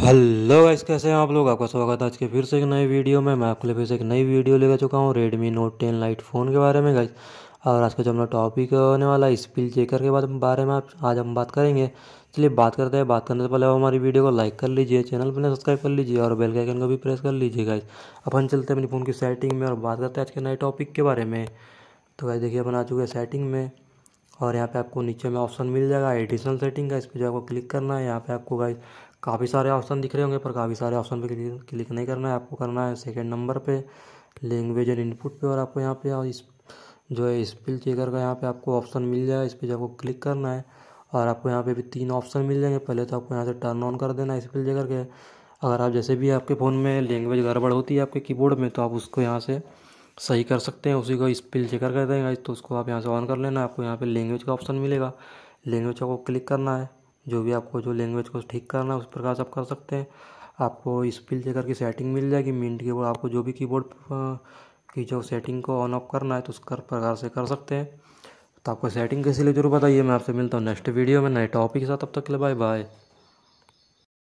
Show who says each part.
Speaker 1: hello guys कैसे हैं आप लोग आपका स्वागत है आज के फिर से एक नई वीडियो में मैं आपके लिए फिर से एक नई वीडियो लेकर चुका हूँ Redmi Note ten Lite phone के बारे में गाइस और आज का जो हमारा टॉपिक होने वाला है स्पिल चेकर के बाद बारे में आप आज हम बात करेंगे चलिए बात करते हैं बात करने से पहले आप हमारी वीडियो को लाइक कर लीजिए चैनल पर सब्सक्राइब कर लीजिए और बेल के आइकन को भी प्रेस कर लीजिए गाइस अपन चलते हैं अपनी फ़ोन की सेटिंग में और बात करते हैं आज के नए टॉपिक के बारे में तो गाइस देखिए अपन आ चुके हैं सेटिंग में और यहाँ पे आपको नीचे में ऑप्शन मिल जाएगा एडिशनल सेटिंग का इस पर जो आपको क्लिक करना है यहाँ पे आपको गाइस काफ़ी सारे ऑप्शन दिख रहे होंगे पर काफ़ी सारे ऑप्शन पे क्लिक नहीं करना है आपको करना है सेकेंड नंबर पे लैंग्वेज एंड इनपुट पे और आपको यहाँ पे इस जो है स्पिल चेकर का यहाँ पे आपको ऑप्शन मिल जाए इस पर आपको क्लिक करना है और आपको यहाँ पे भी तीन ऑप्शन मिल जाएंगे पहले तो आपको यहाँ से टर्न ऑन कर देना है स्पिल चेकर के अगर आप जैसे भी आपके फ़ोन में लैंग्वेज गड़बड़ होती है आपके कीबोर्ड में तो आप उसको यहाँ से सही कर सकते हैं उसी को स्पिल चेकर कर देंगे तो उसको आप यहाँ से ऑन कर लेना आपको यहाँ पर लैंग्वेज का ऑप्शन मिलेगा लैंग्वेज आपको क्लिक करना है जो भी आपको जो लैंग्वेज को ठीक करना है उस प्रकार से आप कर सकते हैं आपको स्पिल चेकर की सेटिंग मिल जाएगी मिनट की बोर्ड आपको जो भी कीबोर्ड की जो सेटिंग को ऑन ऑफ करना है तो उस कर प्रकार से कर सकते हैं तो आपको सेटिंग कैसे लिए जरूर बताइए मैं आपसे मिलता हूँ नेक्स्ट वीडियो में नए टॉपिक के साथ अब तक के लिए बाय बाय